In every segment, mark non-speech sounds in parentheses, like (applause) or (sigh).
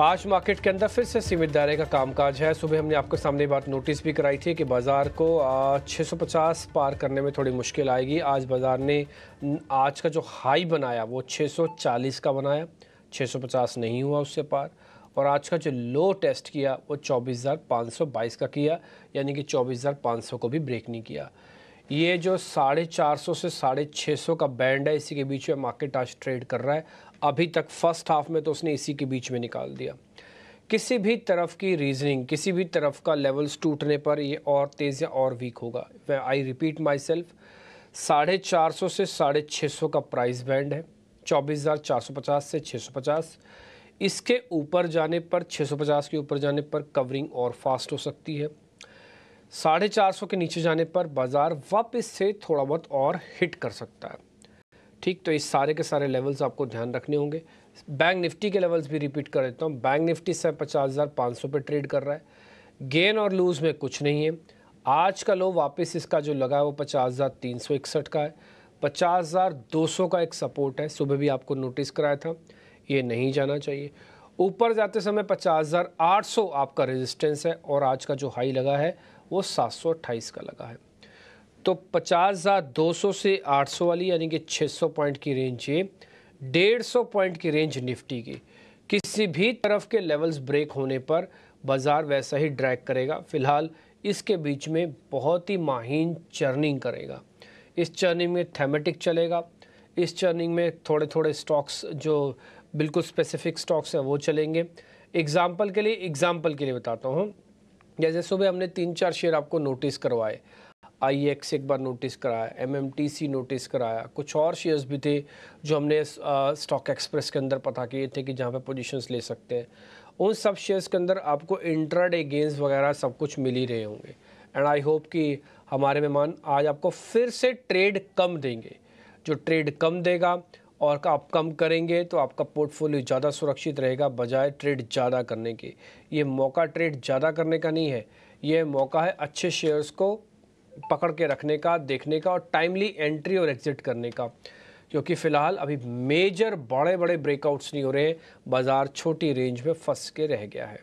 आज मार्केट के अंदर फिर से सीमित दायरे का कामकाज है सुबह हमने आपके सामने बात नोटिस भी कराई थी कि बाज़ार को 650 पार करने में थोड़ी मुश्किल आएगी आज बाज़ार ने आज का जो हाई बनाया वो 640 का बनाया 650 नहीं हुआ उससे पार और आज का जो लो टेस्ट किया वो 24,522 का किया यानी कि 24,500 को भी ब्रेक नहीं किया ये जो साढ़े चार सौ से साढ़े छः सौ का बैंड है इसी के बीच में मार्केट आज ट्रेड कर रहा है अभी तक फर्स्ट हाफ में तो उसने इसी के बीच में निकाल दिया किसी भी तरफ की रीजनिंग किसी भी तरफ का लेवल्स टूटने पर ये और तेज़ या और वीक होगा आई रिपीट माई सेल्फ साढ़े चार सौ से साढ़े छः सौ का प्राइस बैंड है चौबीस हज़ार चार सौ पचास से छः सौ पचास इसके ऊपर जाने पर छः सौ पचास के ऊपर जाने पर कवरिंग और फास्ट हो सकती है साढ़े चार सौ के नीचे जाने पर बाज़ार वापस से थोड़ा बहुत और हिट कर सकता है ठीक तो इस सारे के सारे लेवल्स आपको ध्यान रखने होंगे बैंक निफ्टी के लेवल्स भी रिपीट कर देता हूँ बैंक निफ्टी से पचास हज़ार पाँच सौ ट्रेड कर रहा है गेन और लूज में कुछ नहीं है आज का लो वापस इसका जो लगा है वो पचास हज़ार तीन सौ इकसठ का है पचास हज़ार दो सौ का एक सपोर्ट है सुबह भी आपको नोटिस कराया था ये नहीं जाना चाहिए ऊपर जाते समय पचास हज़ार आठ सौ आपका रेजिस्टेंस है और आज का जो हाई लगा है वो सात सौ अट्ठाईस का लगा है तो पचास हज़ार दो सौ से आठ सौ वाली यानी कि छः सौ पॉइंट की रेंज ये डेढ़ सौ पॉइंट की रेंज निफ्टी की किसी भी तरफ के लेवल्स ब्रेक होने पर बाज़ार वैसा ही ड्रैग करेगा फ़िलहाल इसके बीच में बहुत ही माहिन चर्निंग करेगा इस चर्निंग में थेमेटिक चलेगा इस चर्निंग में थोड़े थोड़े स्टॉक्स जो बिल्कुल स्पेसिफिक स्टॉक्स हैं वो चलेंगे एग्ज़ाम्पल के लिए एग्ज़ाम्पल के लिए बताता हूँ जैसे सुबह हमने तीन चार शेयर आपको नोटिस करवाए आई एक्स e एक बार नोटिस कराया एमएमटीसी नोटिस कराया कुछ और शेयर्स भी थे जो हमने स्टॉक एक्सप्रेस के अंदर पता किए थे कि जहाँ पे पोजीशंस ले सकते हैं उन सब शेयर्स के अंदर आपको इंट्राडे गेंस वगैरह सब कुछ मिल ही रहे होंगे एंड आई होप कि हमारे मेहमान आज आपको फिर से ट्रेड कम देंगे जो ट्रेड कम देगा और आप कम करेंगे तो आपका पोर्टफोलियो ज़्यादा सुरक्षित रहेगा बजाय ट्रेड ज़्यादा करने के ये मौका ट्रेड ज़्यादा करने का नहीं है ये मौका है अच्छे शेयर्स को पकड़ के रखने का देखने का और टाइमली एंट्री और एग्ज़िट करने का क्योंकि फ़िलहाल अभी मेजर बड़े बड़े ब्रेकआउट्स नहीं हो रहे हैं बाज़ार छोटी रेंज में फंस के रह गया है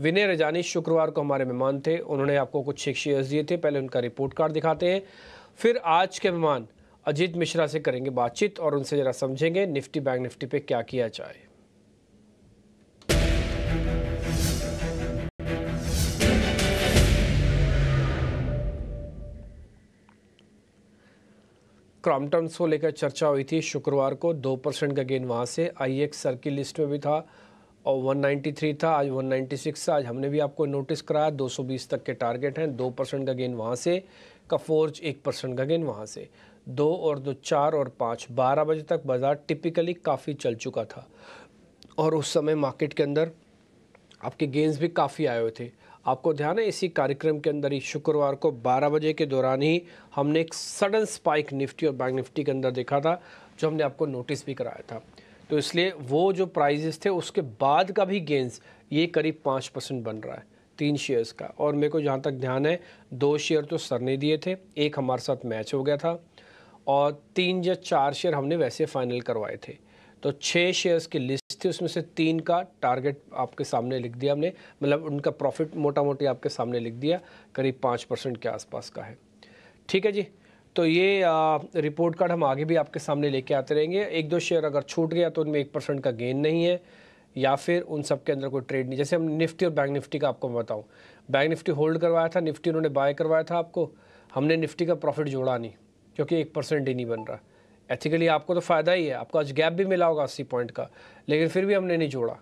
विनय रजानी शुक्रवार को हमारे मेहमान थे उन्होंने आपको कुछ शेख शेयर्स दिए थे पहले उनका रिपोर्ट कार्ड दिखाते हैं फिर आज के मेहमान अजीत मिश्रा से करेंगे बातचीत और उनसे ज़रा समझेंगे निफ्टी बैंक निफ्टी पे क्या किया जाए क्रॉम्पटन को लेकर चर्चा हुई थी शुक्रवार को दो परसेंट का गेन वहाँ से आई एक्स सर्किल लिस्ट में भी था और 193 था आज 196 आज हमने भी आपको नोटिस कराया 220 तक के टारगेट हैं दो परसेंट का गेन वहाँ से का एक परसेंट का गेन वहाँ से दो और दो चार और पाँच बारह बजे तक बाज़ार टिपिकली काफ़ी चल चुका था और उस समय मार्केट के अंदर आपके गेंस भी काफ़ी आए हुए थे आपको ध्यान है इसी कार्यक्रम के अंदर ही शुक्रवार को 12 बजे के दौरान ही हमने एक सडन स्पाइक निफ्टी और बैंक निफ्टी के अंदर देखा था जो हमने आपको नोटिस भी कराया था तो इसलिए वो जो प्राइजेस थे उसके बाद का भी गेंस ये करीब पाँच परसेंट बन रहा है तीन शेयर्स का और मेरे को जहाँ तक ध्यान है दो शेयर तो सर ने दिए थे एक हमारे साथ मैच हो गया था और तीन या चार शेयर हमने वैसे फाइनल करवाए थे तो छः शेयर्स की लिस्ट थे उसमें से तीन का टारगेट आपके सामने लिख दिया हमने मतलब उनका प्रॉफिट मोटा मोटी आपके सामने लिख दिया करीब पाँच परसेंट के आसपास का है ठीक है जी तो ये आ, रिपोर्ट कार्ड हम आगे भी आपके सामने लेके आते रहेंगे एक दो शेयर अगर छूट गया तो उनमें एक परसेंट का गेन नहीं है या फिर उन सब के अंदर कोई ट्रेड नहीं जैसे हम निफ्टी और बैंक निफ्टी का आपको मैं बताऊँ बैंक निफ्टी होल्ड करवाया था निफ्टी उन्होंने बाय करवाया था आपको हमने निफ्टी का प्रॉफिट जोड़ा नहीं क्योंकि एक परसेंट ही नहीं बन रहा एथिकली आपको तो फ़ायदा ही है आपको आज गैप भी मिला होगा अस्सी पॉइंट का लेकिन फिर भी हमने नहीं जोड़ा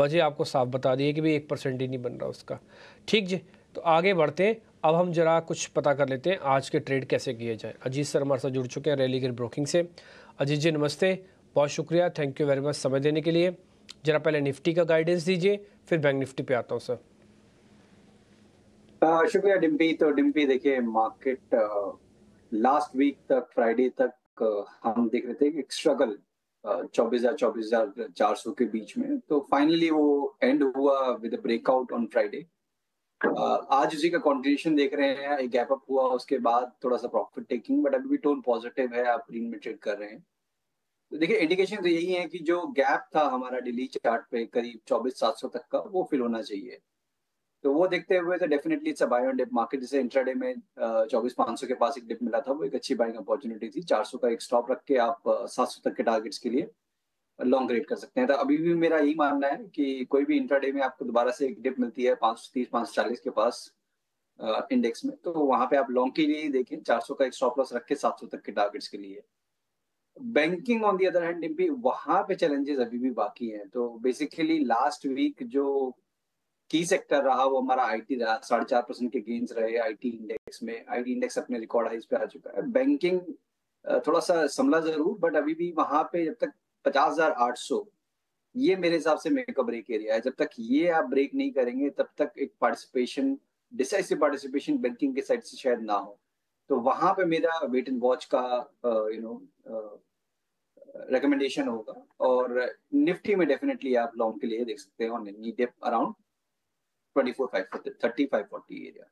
वजह आपको साफ बता दी है कि भाई एक परसेंट ही नहीं बन रहा उसका ठीक जी तो आगे बढ़ते हैं अब हम जरा कुछ पता कर लेते हैं आज के ट्रेड कैसे किए जाएँ अजीत सर हमारे साथ जुड़ चुके हैं रैली ब्रोकिंग से अजीत जी नमस्ते बहुत शुक्रिया थैंक यू वेरी मच समय देने के लिए जरा पहले निफ्टी का गाइडेंस दीजिए फिर बैंक निफ्टी पे आता हूँ सर शुक्रिया डिम्पी तो डिम्पी देखिए मार्केट लास्ट वीक तक फ्राइडे तक हम देख रहे थे एक स्ट्रगल चौबीस हजार चौबीस हजार चार सौ के बीच में तो फाइनली वो एंड हुआ विद ब्रेकआउट ऑन फ्राइडे आज उसी का कॉन्ट्रीब्यूशन देख रहे हैं एक गैप अप हुआ उसके बाद थोड़ा सा प्रॉफिट टेकिंग बट अभी भी टोन पॉजिटिव है आप ग्रीन में ट्रेड कर रहे हैं तो देखिए इंडिकेशन तो यही है कि जो गैप था हमारा डेली चार्ट पे करीब चौबीस सात सौ तक का वो फिल होना चाहिए तो वो देखते हुए तो definitely it's a buy on dip market जैसे इंट्राडे में चौबीस पांच के पास एक डिप मिला था वो एक अच्छी बाइंग अपॉर्चुनिटी थी चार का एक स्टॉप रख के आप सात तक के टारगेट्स के लिए लॉन्ग रेट कर सकते हैं तो अभी भी मेरा यही मानना है कि कोई भी इंट्राडे में आपको दोबारा से एक डिप मिलती है पांच सौ तीस पाँच सौ चालीस के पास इंडेक्स में तो वहां पे आप लॉन्ग के लिए ही देखें 400 का एक स्टॉप लॉस रख के 700 तक के टारगेट्स के लिए banking on the other hand भी वहां पे चैलेंजेस अभी भी बाकी हैं तो बेसिकली लास्ट वीक जो की सेक्टर रहा वो हमारा आईटी रहा साढ़े चार परसेंट के गेंस रहे आईटी इंडेक्स में आईटी इंडेक्स अपने रिकॉर्ड हाइज पे आ चुका है बैंकिंग थोड़ा सा संभला जरूर बट अभी भी वहां पे जब तक पचास हजार आठ सौ ये मेरे हिसाब से मेक ब्रेक एरिया है जब तक ये आप ब्रेक नहीं करेंगे तब तक एक पार्टिसिपेशन डिसाइसिव पार्टिसिपेशन बैंकिंग के साइड से शायद ना हो तो वहां पे मेरा वेट एंड वॉच का यू नो रिकमेंडेशन होगा और निफ्टी में डेफिनेटली आप लॉन्ग के लिए देख सकते डेप अराउंड 24 एरिया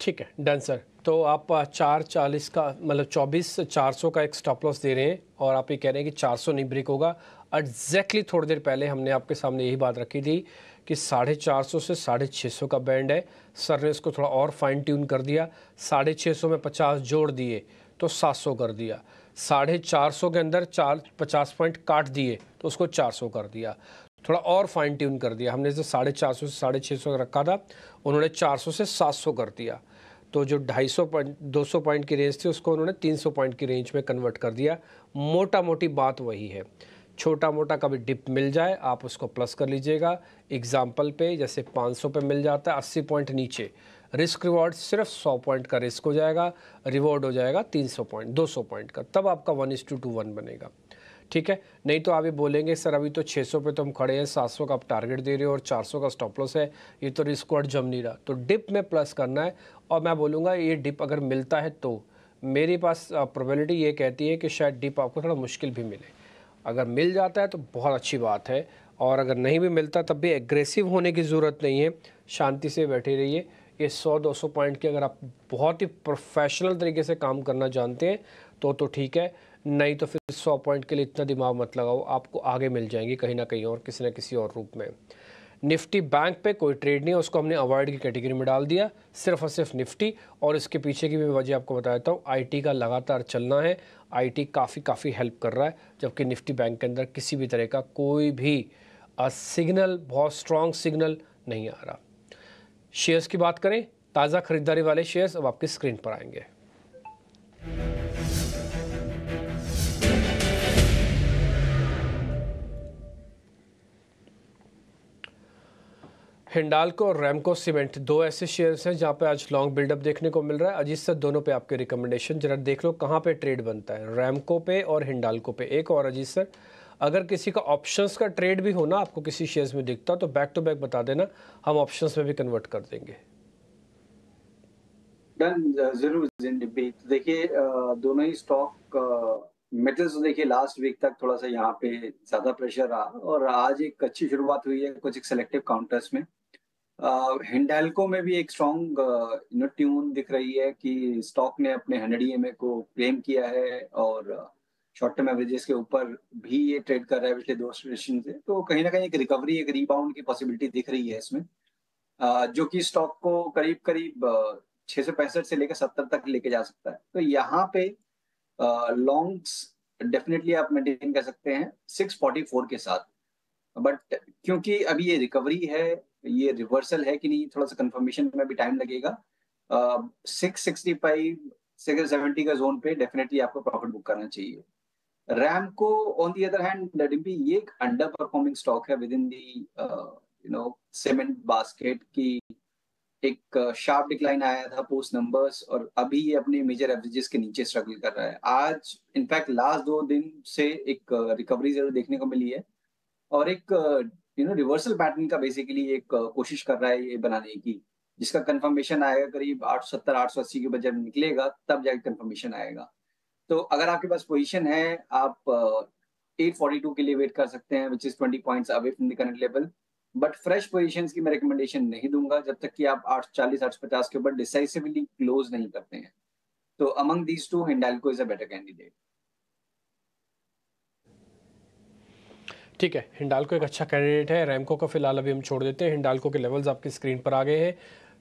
ठीक है डन सर तो आप uh, चार चालीस का मतलब चौबीस चार सौ का एक स्टॉप लॉस दे रहे हैं और आप ये कह रहे हैं कि चार सौ नहीं ब्रेक होगा एग्जैक्टली थोड़ी देर पहले हमने आपके सामने यही बात रखी थी कि साढ़े चार सौ से साढ़े छः सौ का बैंड है सर ने इसको थोड़ा और फाइन ट्यून कर दिया साढ़े छः सौ में पचास जोड़ दिए तो सात सौ कर दिया साढ़े चार सौ के अंदर चार पचास पॉइंट काट दिए तो उसको चार सौ कर दिया थोड़ा और फाइन ट्यून कर दिया हमने जो साढ़े चार सौ से साढ़े छः सौ रखा था उन्होंने चार सौ से सात सौ कर दिया तो जो ढाई सौ पॉइंट दो सौ पॉइंट की रेंज थी उसको उन्होंने तीन सौ पॉइंट की रेंज में कन्वर्ट कर दिया मोटा मोटी बात वही है छोटा मोटा कभी डिप मिल जाए आप उसको प्लस कर लीजिएगा एग्जाम्पल पे जैसे पाँच पे मिल जाता है अस्सी पॉइंट नीचे रिस्क रिवॉर्ड सिर्फ सौ पॉइंट का रिस्क हो जाएगा रिवॉर्ड हो जाएगा सौ पॉइंट सौ पॉइंट का तब आपका वन इस टू टू वन बनेगा ठीक है नहीं तो आप ये बोलेंगे सर अभी तो 600 पे तो हम खड़े हैं 700 का आप टारगेट दे रहे हो और 400 का स्टॉप लॉस है ये तो रिस्क जम नहीं रहा तो डिप में प्लस करना है और मैं बोलूँगा ये डिप अगर मिलता है तो मेरे पास प्रोबेबिलिटी ये कहती है कि शायद डिप आपको थोड़ा मुश्किल भी मिले अगर मिल जाता है तो बहुत अच्छी बात है और अगर नहीं भी मिलता तब भी एग्रेसिव होने की ज़रूरत नहीं है शांति से बैठे रहिए ये 100-200 पॉइंट के अगर आप बहुत ही प्रोफेशनल तरीके से काम करना जानते हैं तो तो ठीक है नहीं तो फिर सौ पॉइंट के लिए इतना दिमाग मत लगाओ आपको आगे मिल जाएंगी कहीं ना कहीं और किसी ना किसी और रूप में निफ्टी बैंक पे कोई ट्रेड नहीं है उसको हमने अवॉइड की कैटेगरी में डाल दिया सिर्फ और सिर्फ निफ्टी और इसके पीछे की भी वजह आपको बता देता हूँ आईटी का लगातार चलना है आईटी काफ़ी काफ़ी हेल्प कर रहा है जबकि निफ्टी बैंक के अंदर किसी भी तरह का कोई भी सिग्नल बहुत स्ट्रॉन्ग सिग्नल नहीं आ रहा शेयर्स की बात करें ताज़ा खरीदारी वाले शेयर्स अब आपकी स्क्रीन पर आएंगे हिंडालको और रैमको सीमेंट दो ऐसे शेयर्स हैं जहाँ पे आज लॉन्ग बिल्डअप देखने को मिल रहा है अजीत सर दोनों पे आपके रिकमेंडेशन जरा देख लो कहाँ पे ट्रेड बनता है रैमको पे और हिंडालको पे एक और अजीत सर अगर किसी का ऑप्शंस का ट्रेड भी हो ना आपको किसी शेयर्स में दिखता तो बैक टू बैक बता देना हम ऑप्शन में भी कन्वर्ट कर देंगे जरूर तो देखिए दोनों ही स्टॉक मेटल्स तो देखिए लास्ट वीक तक थोड़ा सा यहाँ पे ज्यादा प्रेशर रहा और आज एक अच्छी शुरुआत हुई है कुछ एक सेलेक्टिव काउंटर्स में हिंडेल्को में भी एक स्ट्रॉन्ग यू नो ट्यून दिख रही है कि स्टॉक ने अपने हंड्रेड ई को क्लेम किया है और शॉर्ट टर्म एवरेजेस के ऊपर भी ये ट्रेड कर रहा है पिछले दो सिचुएशन से तो कहीं ना कहीं एक रिकवरी एक रीबाउंड की पॉसिबिलिटी दिख रही है इसमें जो कि स्टॉक को करीब करीब छह सौ पैंसठ से लेकर सत्तर तक लेके जा सकता है तो यहाँ पे लॉन्ग्स डेफिनेटली आप मेंटेन कर सकते हैं सिक्स फोर्टी फोर के साथ बट क्योंकि अभी ये रिकवरी है ये रिवर्सल है कि नहीं थोड़ा सा कंफर्मेशन में भी टाइम लगेगा six sixty five six seventy का जोन पे डेफिनेटली आपको प्रॉफिट बुक करना चाहिए Ramco on the other hand Dimpy ये एक अंडर परफॉर्मिंग स्टॉक है within the you know cement basket की एक शार्प डिक्लाइन आया था पोस्ट नंबर्स और अभी ये अपने मेजर एवरेजेस के नीचे स्ट्रगल कर रहा है आज इनफैक्ट लास्ट दो दिन से एक रिकवरी जरूर देखने को मिली है और एक यू नो रिवर्सल पैटर्न का बेसिकली एक uh, कोशिश कर रहा है ये बनाने की जिसका कंफर्मेशन आएगा करीब आठ सत्तर आठ सौ अस्सी के बजट निकलेगा तब जाके कंफर्मेशन आएगा तो अगर आपके पास पोजीशन है आप एट फोर्टी टू के लिए वेट कर सकते हैं which is twenty point away from the current level but fresh position की मैं रिकमेंडेशन नहीं दूंगा जब तक कि आप आठ चालीस आठ पचास के ऊपर डिसाइसिवली क्लोज नहीं करते हैं तो among these two Hindalco is a better candidate ठीक है हिंडालको एक अच्छा कैंडिडेट है रैमको का फिलहाल अभी हम छोड़ देते हैं हिंडालको के लेवल्स आपकी स्क्रीन पर आ गए हैं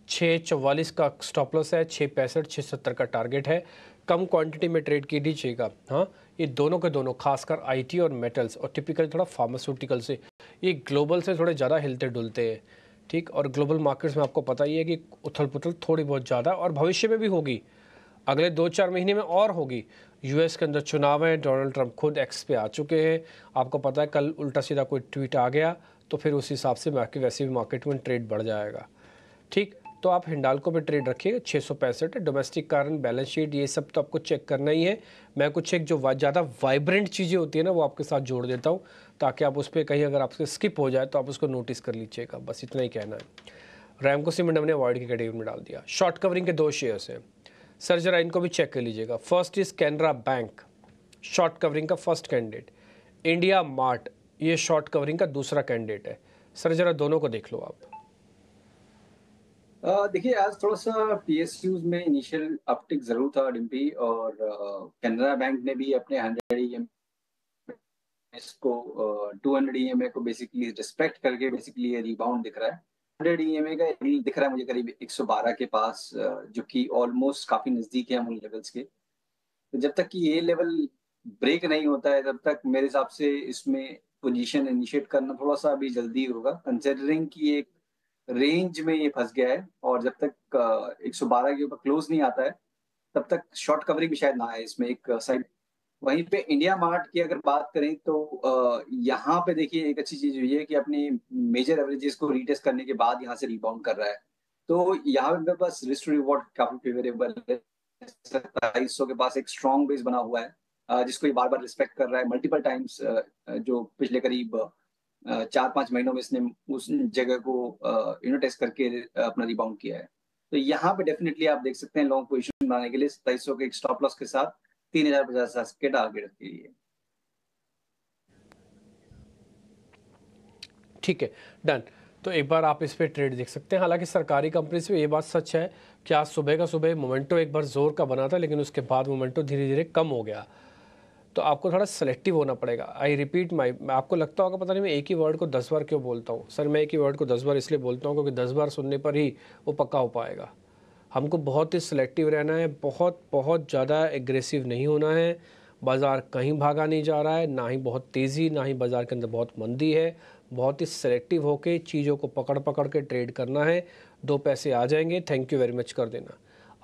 छः चौवालीस का स्टॉपलस है छः पैंसठ छः सत्तर का टारगेट है कम क्वांटिटी में ट्रेड की दीजिएगा हाँ ये दोनों के दोनों खासकर आईटी और मेटल्स और टिपिकल थोड़ा फार्मास्यूटिकल से ये ग्लोबल से थोड़े ज़्यादा हिलते डुलते हैं ठीक और ग्लोबल मार्केट्स में आपको पता ही है कि उथल पुथल थोड़ी बहुत ज़्यादा और भविष्य में भी होगी अगले दो चार महीने में और होगी यूएस के अंदर चुनाव हैं डोनाल्ड ट्रंप खुद एक्स पे आ चुके हैं आपको पता है कल उल्टा सीधा कोई ट्वीट आ गया तो फिर उस हिसाब से मार्केट वैसे भी मार्केट में ट्रेड बढ़ जाएगा ठीक तो आप हिंडालको पे ट्रेड रखिएगा छः सौ पैंसठ डोमेस्टिक कारण बैलेंस शीट ये सब तो आपको चेक करना ही है मैं कुछ एक जो ज़्यादा वाइब्रेंट चीज़ें होती है ना वो आपके साथ जोड़ देता हूँ ताकि आप उस पर कहीं अगर आपसे स्किप हो जाए तो आप उसको नोटिस कर लीजिएगा बस इतना ही कहना है रैमको सीमेंट हमने अवॉइड की कैटेगरी में डाल दिया शॉर्ट कवरिंग के दो शेयर्स हैं सर जरा इनको भी चेक कर लीजिएगा first is Canara bank short covering का फर्स्ट कैंडिडेट इंडिया मार्ट ये शॉर्ट कवरिंग का दूसरा कैंडिडेट है सर जरा दोनों को देख लो आप देखिए आज थोड़ा सा पीएसयूज में इनिशियल अपटिक जरूर था डिम्पी और कैनरा बैंक ने भी अपने हंड्रेड ई इसको टू हंड्रेड ई को बेसिकली e रिस्पेक्ट करके बेसिकली ये रिबाउंड दिख रहा है हंड्रेड ई e का दिख रहा है मुझे करीब के पास जो कि ऑलमोस्ट काफी नजदीक है उन लेवल्स के तो जब तक कि ये लेवल ब्रेक नहीं होता है तब तक मेरे हिसाब से इसमें पोजीशन इनिशिएट करना थोड़ा सा अभी जल्दी होगा कंसिडरिंग एक रेंज में ये फंस गया है और जब तक बारह के ऊपर क्लोज नहीं आता है तब तक शॉर्ट कवरिंग भी शायद ना आए इसमें एक साइड वहीं पे इंडिया मार्ट की अगर बात करें तो यहाँ पे देखिए एक अच्छी चीज हुई है कि अपनी मेजर एवरेजेस को रीटेस्ट करने के बाद यहाँ से रिबाउंड कर रहा है तो यहाँ पे मेरे पास रिस्क रिवॉर्ड काफी फेवरेबल है सत्ताईस के पास एक स्ट्रॉन्ग बेस बना हुआ है जिसको ये बार बार रिस्पेक्ट कर रहा है मल्टीपल टाइम्स जो पिछले करीब चार पांच महीनों में इसने उस जगह को यूनिटेस्ट करके अपना रिबाउंड किया है तो यहाँ पे डेफिनेटली आप देख सकते हैं लॉन्ग पोजिशन बनाने के लिए सत्ताईस के एक स्टॉप लॉस के साथ तीन हजार पचास हजार के टारगेट के लिए ठीक है डन तो एक बार आप इस पर ट्रेड देख सकते हैं हालांकि सरकारी कंपनी से ये बात सच है कि आज सुबह का सुबह मोमेंटो एक बार जोर का बना था लेकिन उसके बाद मोमेंटो धीरे धीरे कम हो गया तो आपको थोड़ा सेलेक्टिव होना पड़ेगा आई रिपीट माई आपको लगता होगा पता नहीं मैं एक ही वर्ड को दस बार क्यों बोलता हूँ सर मैं एक ही वर्ड को दस बार इसलिए बोलता हूँ क्योंकि दस बार सुनने पर ही वो पक्का हो पाएगा हमको बहुत ही सिलेक्टिव रहना है बहुत बहुत ज़्यादा एग्रेसिव नहीं होना है बाज़ार कहीं भागा नहीं जा रहा है ना ही बहुत तेज़ी ना ही बाज़ार के अंदर बहुत मंदी है बहुत ही सिलेक्टिव होकर चीज़ों को पकड़ पकड़ के ट्रेड करना है दो पैसे आ जाएंगे थैंक यू वेरी मच कर देना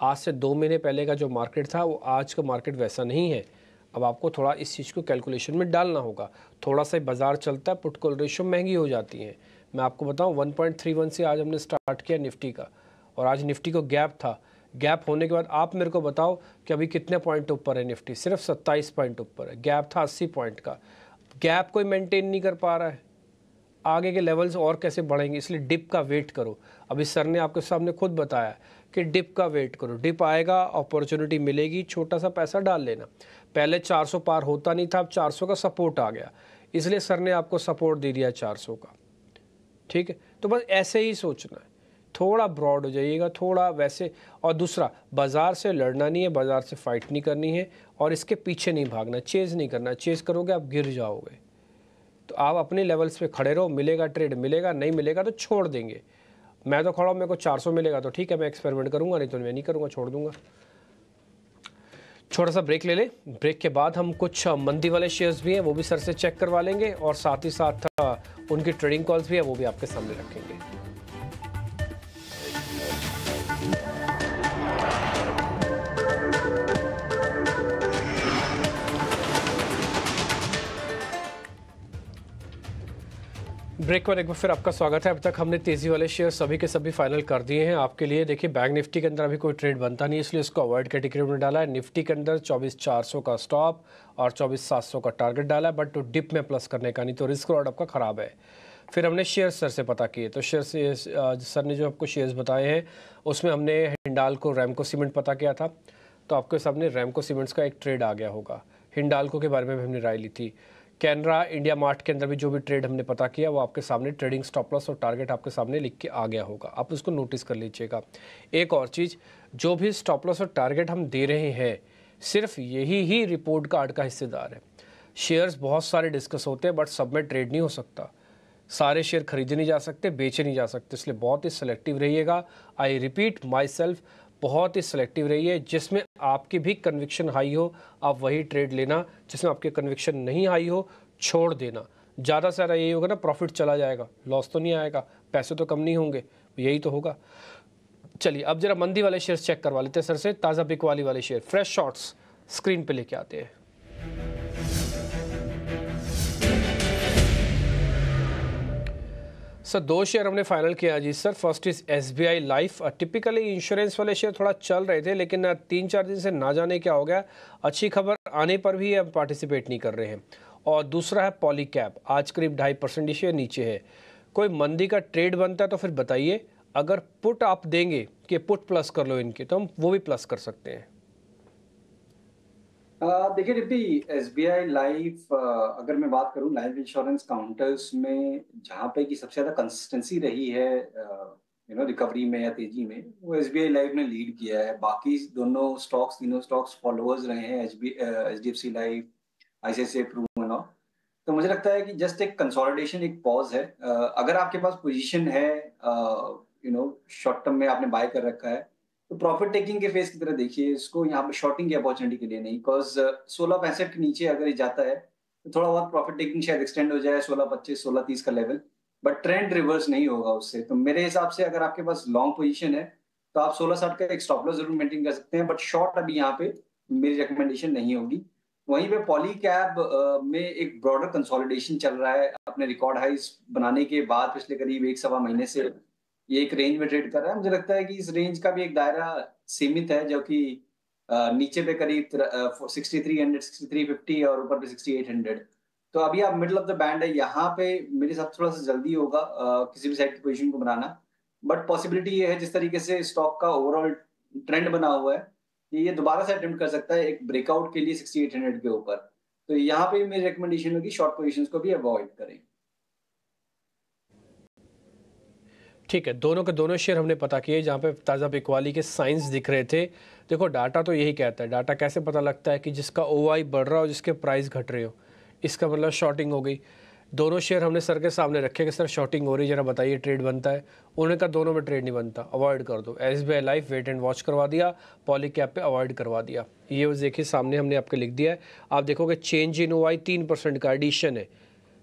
आज से दो महीने पहले का जो मार्केट था वो आज का मार्केट वैसा नहीं है अब आपको थोड़ा इस चीज़ को कैलकुलेशन में डालना होगा थोड़ा सा बाज़ार चलता है पुटकोल रेशो महंगी हो जाती है मैं आपको बताऊँ वन से आज हमने स्टार्ट किया निफ्टी का और आज निफ्टी को गैप था गैप होने के बाद आप मेरे को बताओ कि अभी कितने पॉइंट ऊपर है निफ्टी सिर्फ 27 पॉइंट ऊपर है गैप था 80 पॉइंट का गैप कोई मेंटेन नहीं कर पा रहा है आगे के लेवल्स और कैसे बढ़ेंगे इसलिए डिप का वेट करो अभी सर ने आपके सामने खुद बताया कि डिप का वेट करो डिप आएगा अपॉर्चुनिटी मिलेगी छोटा सा पैसा डाल लेना पहले 400 पार होता नहीं था अब 400 का सपोर्ट आ गया इसलिए सर ने आपको सपोर्ट दे दिया 400 का ठीक है तो बस ऐसे ही सोचना है थोड़ा ब्रॉड हो जाइएगा थोड़ा वैसे और दूसरा बाज़ार से लड़ना नहीं है बाज़ार से फ़ाइट नहीं करनी है और इसके पीछे नहीं भागना चेज़ नहीं करना चेज़ करोगे आप गिर जाओगे तो आप अपने लेवल्स पे खड़े रहो मिलेगा ट्रेड मिलेगा नहीं मिलेगा तो छोड़ देंगे मैं तो खड़ा हूँ मेरे को चार मिलेगा तो ठीक है मैं एक्सपेरिमेंट करूँगा नहीं तो मैं नहीं करूँगा छोड़ दूँगा छोटा सा ब्रेक ले लें ब्रेक के बाद हम कुछ मंदी वाले शेयर्स भी हैं वो भी सर से चेक करवा लेंगे और साथ ही साथ उनकी ट्रेडिंग कॉल्स भी हैं वो भी आपके सामने रखेंगे ब्रेक पर एक बार फिर आपका स्वागत है अब तक हमने तेजी वाले शेयर सभी के सभी फाइनल कर दिए हैं आपके लिए देखिए बैंक निफ्टी के अंदर अभी कोई ट्रेड बनता नहीं इसलिए इसको अवॉइड कैटेगरी में डाला है निफ्टी के अंदर चौबीस चार सौ का स्टॉप और चौबीस सात सौ का टारगेट डाला है बट तो डिप में प्लस करने का नहीं तो रिस्क रॉड आपका खराब है फिर हमने शेयर सर से पता किए तो शेयर से सर ने जो आपको शेयर्स बताए हैं उसमें हमने हिंडाल को रैमको सीमेंट पता किया था तो आपके सामने रैमको सीमेंट्स का एक ट्रेड आ गया होगा हिंडालको के बारे में भी हमने राय ली थी कैनरा इंडिया मार्ट के अंदर भी जो भी ट्रेड हमने पता किया वो आपके सामने ट्रेडिंग स्टॉप लॉस और टारगेट आपके सामने लिख के आ गया होगा आप उसको नोटिस कर लीजिएगा एक और चीज़ जो भी स्टॉप लॉस और टारगेट हम दे रहे हैं सिर्फ यही ही रिपोर्ट कार्ड का हिस्सेदार है शेयर्स बहुत सारे डिस्कस होते हैं बट सब में ट्रेड नहीं हो सकता सारे शेयर खरीदे नहीं जा सकते बेचे नहीं जा सकते इसलिए बहुत ही सेलेक्टिव रहिएगा आई रिपीट माई सेल्फ बहुत ही सिलेक्टिव रहिए जिसमें आपकी भी कन्विक्शन हाई हो आप वही ट्रेड लेना जिसमें आपकी कन्विक्शन नहीं हाई हो छोड़ देना ज़्यादा से ज़्यादा यही होगा ना प्रॉफिट चला जाएगा लॉस तो नहीं आएगा पैसे तो कम नहीं होंगे यही तो होगा चलिए अब जरा मंदी वाले शेयर चेक करवा लेते हैं सर से ताज़ा बिकवाली वाले शेयर फ्रेश शॉर्ट्स स्क्रीन पे लेके आते हैं सर दो शेयर हमने फाइनल किया ji sir first is S B I life typically insurance वाले शेयर थोड़ा चल रहे थे लेकिन तीन चार दिन से ना जाने क्या हो गया अच्छी खबर आने पर भी अब पार्टिसिपेट नहीं कर रहे हैं और दूसरा है पॉली कैप आज करीब ढाई परसेंट शेयर नीचे है कोई मंदी का ट्रेड बनता है तो फिर बताइए अगर पुट आप देंगे कि पुट प्लस कर लो इनके तो हम वो भी प्लस कर सकते हैं देखिए Riddhi S B I life अगर मैं बात करूं लाइफ इंश्योरेंस काउंटर्स में जहाँ पे की सबसे ज़्यादा कंसिस्टेंसी रही है यू नो रिकवरी में या तेजी में वो एस बी आई लाइफ ने लीड किया है बाकी दोनों स्टॉक्स तीनों स्टॉक्स फॉलोअर्स रहे हैं H B H D F C life I C I C तो मुझे लगता है कि जस्ट एक कंसोलिडेशन एक पॉज है uh, अगर आपके पास पोजिशन है यू नो शॉर्ट टर्म में आपने बाय कर रखा है तो प्रॉफिट टेकिंग के फेस की तरह देखिए इसको यहाँ पे शॉर्टिंग की अपॉर्चुनिटी के लिए नहीं बिकॉज uh, सोलह पैंसठ के नीचे अगर ये जाता है तो थोड़ा बहुत प्रॉफिट टेकिंग शायद एक्सटेंड हो जाए सोलह पच्चीस सोलह तीस का लेवल बट ट्रेंड रिवर्स नहीं होगा उससे तो मेरे हिसाब से अगर आपके पास लॉन्ग पोजिशन है तो आप सोलह साठ का एक स्टॉप लॉस जरूर मेंटेन कर सकते हैं बट शॉर्ट अभी यहाँ पे मेरी रिकमेंडेशन नहीं होगी वहीं पे पॉली कैब uh, में एक ब्रॉडर कंसोलिडेशन चल रहा है अपने रिकॉर्ड हाइस बनाने के बाद पिछले करीब एक सवा महीने से ये एक रेंज में ट्रेड कर रहा है मुझे लगता है कि इस रेंज का भी एक दायरा सीमित है जो कि नीचे पे करीब sixty three hundred sixty three fifty और ऊपर पे सिक्सटी एट हंड्रेड तो अभी आप मिडिल ऑफ द बैंड है यहाँ पे मेरे हिसाब से थोड़ा सा जल्दी होगा किसी भी साइड की पोजिशन को बनाना बट पॉसिबिलिटी ये है जिस तरीके से स्टॉक का ओवरऑल ट्रेंड बना हुआ है कि ये दोबारा से अटेम्प्ट कर सकता है एक ब्रेकआउट के लिए सिक्सटी एट हंड्रेड के ऊपर तो यहाँ पे मेरी रिकमेंडेशन होगी शॉर्ट पोजिशन को भी अवॉइड करें ठीक है दोनों के दोनों शेयर हमने पता किए जहाँ पे ताज़ा बिकवाली के साइंस दिख रहे थे देखो डाटा तो यही कहता है डाटा कैसे पता लगता है कि जिसका ओ बढ़ रहा हो जिसके प्राइस घट रहे हो इसका मतलब शॉर्टिंग हो गई दोनों शेयर हमने सर के सामने रखे कि सर शॉर्टिंग हो रही है जरा बताइए ट्रेड बनता है उन्होंने कहा दोनों में ट्रेड नहीं बनता अवॉइड कर दो S B I life wait and watch करवा दिया पॉली कैप पर अवॉइड करवा दिया ये देखिए सामने हमने आपके लिख दिया है आप देखोगे चेंज इन ओ आई तीन परसेंट का एडिशन है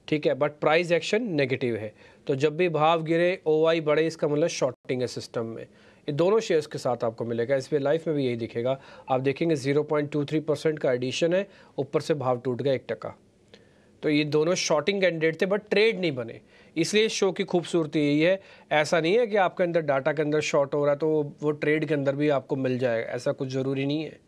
ठीक है बट प्राइस एक्शन नेगेटिव है तो जब भी भाव गिरे ओ आई बढ़े इसका मतलब शॉर्टिंग है सिस्टम में ये दोनों शेयर्स के साथ आपको मिलेगा पर लाइफ में भी यही दिखेगा आप देखेंगे 0.23 परसेंट का एडिशन है ऊपर से भाव टूट गया एक टका तो ये दोनों शॉर्टिंग कैंडिडेट थे बट ट्रेड नहीं बने इसलिए शो की खूबसूरती यही है ऐसा नहीं है कि आपके अंदर डाटा के अंदर शॉर्ट हो रहा है तो वो ट्रेड के अंदर भी आपको मिल जाएगा ऐसा कुछ ज़रूरी नहीं है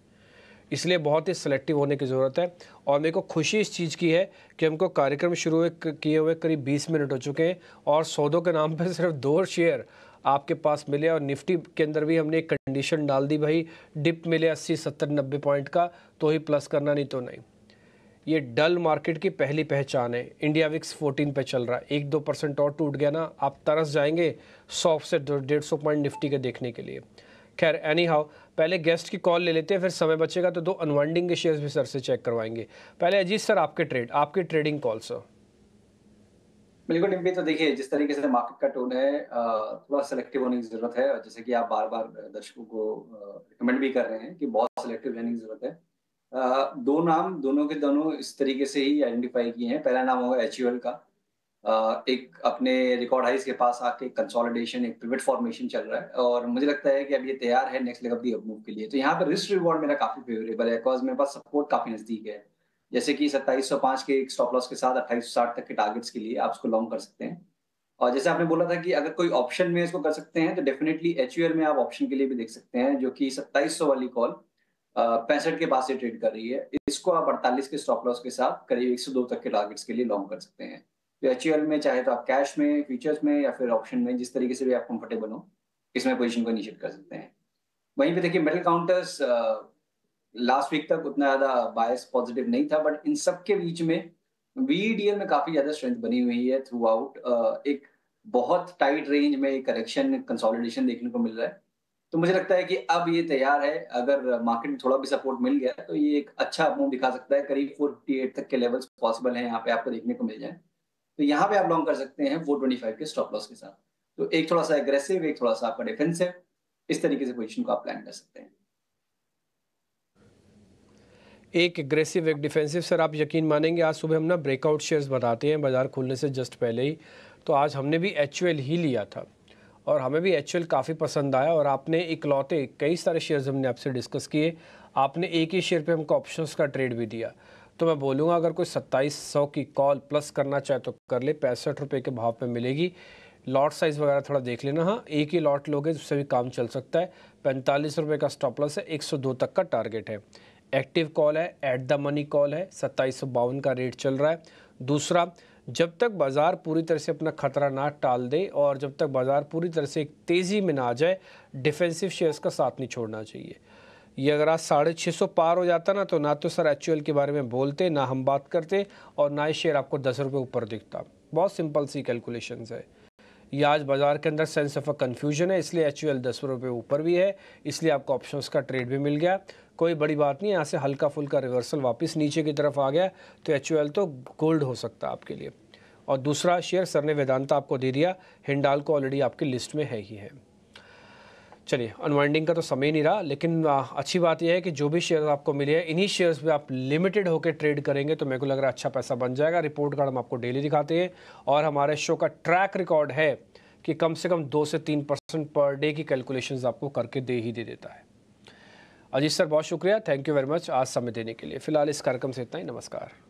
इसलिए बहुत ही सेलेक्टिव होने की ज़रूरत है और मेरे को खुशी इस चीज़ की है कि हमको कार्यक्रम शुरू किए हुए करीब 20 मिनट हो चुके हैं और सौदों के नाम पर (laughs) सिर्फ दो शेयर आपके पास मिले और निफ्टी के अंदर भी हमने एक कंडीशन डाल दी भाई डिप मिले अस्सी सत्तर नब्बे पॉइंट का तो ही प्लस करना नहीं तो नहीं ये डल मार्केट की पहली पहचान है इंडिया विक्स 14 पे चल रहा है एक दो परसेंट और टूट गया ना आप तरस जाएंगे सौ से डेढ़ सौ पॉइंट निफ्टी के देखने के लिए खैर एनी हाउ पहले गेस्ट की कॉल ले लेते हैं फिर समय बचेगा तो दो अनवाइंडिंग के शेयर्स भी सर से चेक करवाएंगे पहले अजीत सर आपके ट्रेड आपके ट्रेडिंग कॉल सर बिल्कुल डिम्पी तो देखिए जिस तरीके से मार्केट का टोन है थोड़ा सेलेक्टिव होने की जरूरत है और जैसे कि आप बार बार दर्शकों को रिकमेंड भी कर रहे हैं कि बहुत सेलेक्टिव रहने की जरूरत है दो नाम दोनों के दोनों इस तरीके से ही आइडेंटिफाई किए हैं पहला नाम होगा एच का एक अपने रिकॉर्ड हाइस के पास आके कंसोलिडेशन एक पिवट फॉर्मेशन चल रहा है और मुझे लगता है कि अब ये तैयार है नेक्स्ट लेग ऑफ मूव के लिए तो यहाँ पर रिस्क रिवॉर्ड मेरा काफी फेवरेबल है बिकॉज मेरे पास सपोर्ट काफी नजदीक है जैसे कि सत्ताईस के एक स्टॉप लॉस के साथ अट्ठाईस तक के टारगेट्स के लिए आप उसको लॉन्ग कर सकते हैं और जैसे आपने बोला था कि अगर कोई ऑप्शन में इसको कर सकते हैं तो डेफिनेटली एच में आप ऑप्शन के लिए भी देख सकते हैं जो कि सत्ताईस वाली कॉल पैंसठ के पास से ट्रेड कर रही है इसको आप अड़तालीस के स्टॉप लॉस के साथ करीब एक तक के टारगेट्स के लिए लॉन्ग कर सकते हैं एच में चाहे तो आप कैश में फीचर्स में या फिर ऑप्शन में जिस तरीके से भी आप कंफर्टेबल हो इसमें पोजीशन को इनिशिएट कर सकते हैं वहीं पे देखिए मेटल काउंटर्स लास्ट वीक तक उतना ज़्यादा बायस पॉजिटिव नहीं था बट इन सब के बीच में वी में काफ़ी ज़्यादा स्ट्रेंथ बनी हुई है थ्रू आउट एक बहुत टाइट रेंज में करेक्शन कंसोलिडेशन देखने को मिल रहा है तो मुझे लगता है कि अब ये तैयार है अगर मार्केट में थोड़ा भी सपोर्ट मिल गया तो ये एक अच्छा मूव दिखा सकता है करीब फोर तक के लेवल्स पॉसिबल है यहाँ पे आपको देखने को मिल जाए तो यहाँ पे आप लॉन्ग कर सकते हैं फोर ट्वेंटी फाइव के स्टॉप लॉस के साथ तो एक थोड़ा सा एग्रेसिव एक थोड़ा सा आपका डिफेंसिव इस तरीके से पोजिशन को आप प्लान कर सकते हैं एक एग्रेसिव एक डिफेंसिव सर आप यकीन मानेंगे आज सुबह हम ना ब्रेकआउट शेयर्स बताते हैं बाज़ार खुलने से जस्ट पहले ही तो आज हमने भी एच ही लिया था और हमें भी एच काफ़ी पसंद आया और आपने इकलौते कई सारे शेयर्स हमने आपसे डिस्कस किए आपने एक ही शेयर पे हमको ऑप्शंस का ट्रेड भी दिया तो मैं बोलूँगा अगर कोई सत्ताईस सौ की कॉल प्लस करना चाहे तो कर ले पैंसठ रुपये के भाव पे मिलेगी लॉट साइज़ वगैरह थोड़ा देख लेना हाँ एक ही लॉट लोगे तो उससे भी काम चल सकता है पैंतालीस रुपये का स्टॉप लॉस है एक सौ दो तक का टारगेट है एक्टिव कॉल है एट द मनी कॉल है सत्ताईस सौ बावन का रेट चल रहा है दूसरा जब तक बाज़ार पूरी तरह से अपना खतरा ना टाल दे और जब तक बाज़ार पूरी तरह से एक तेज़ी में ना आ जाए डिफेंसिव शेयर्स का साथ नहीं छोड़ना चाहिए ये अगर आज साढ़े छः सौ पार हो जाता ना तो ना तो सर एच के बारे में बोलते ना हम बात करते और ना ही शेयर आपको दस रुपये ऊपर दिखता बहुत सिंपल सी कैलकुलेशन है ये आज बाज़ार के अंदर सेंस ऑफ अ कन्फ्यूजन है इसलिए एच दस रुपये ऊपर भी है इसलिए आपको ऑप्शन का ट्रेड भी मिल गया कोई बड़ी बात नहीं यहाँ से हल्का फुल्का रिवर्सल वापस नीचे की तरफ आ गया तो एच तो गोल्ड हो सकता है आपके लिए और दूसरा शेयर सर ने वेदांता आपको दे दिया हिंडाल को ऑलरेडी आपकी लिस्ट में है ही है चलिए अनवाइंडिंग का तो समय नहीं रहा लेकिन आ, अच्छी बात यह है कि जो भी शेयर आपको मिले हैं इन्हीं शेयर्स पे आप लिमिटेड होकर ट्रेड करेंगे तो मेरे को लग रहा है अच्छा पैसा बन जाएगा रिपोर्ट कार्ड हम आपको डेली दिखाते हैं और हमारे शो का ट्रैक रिकॉर्ड है कि कम से कम दो से तीन परसेंट पर डे की कैलकुलेशन आपको करके दे ही दे देता है अजीत सर बहुत शुक्रिया थैंक यू वेरी मच आज समय देने के लिए फिलहाल इस कार्यक्रम से इतना ही नमस्कार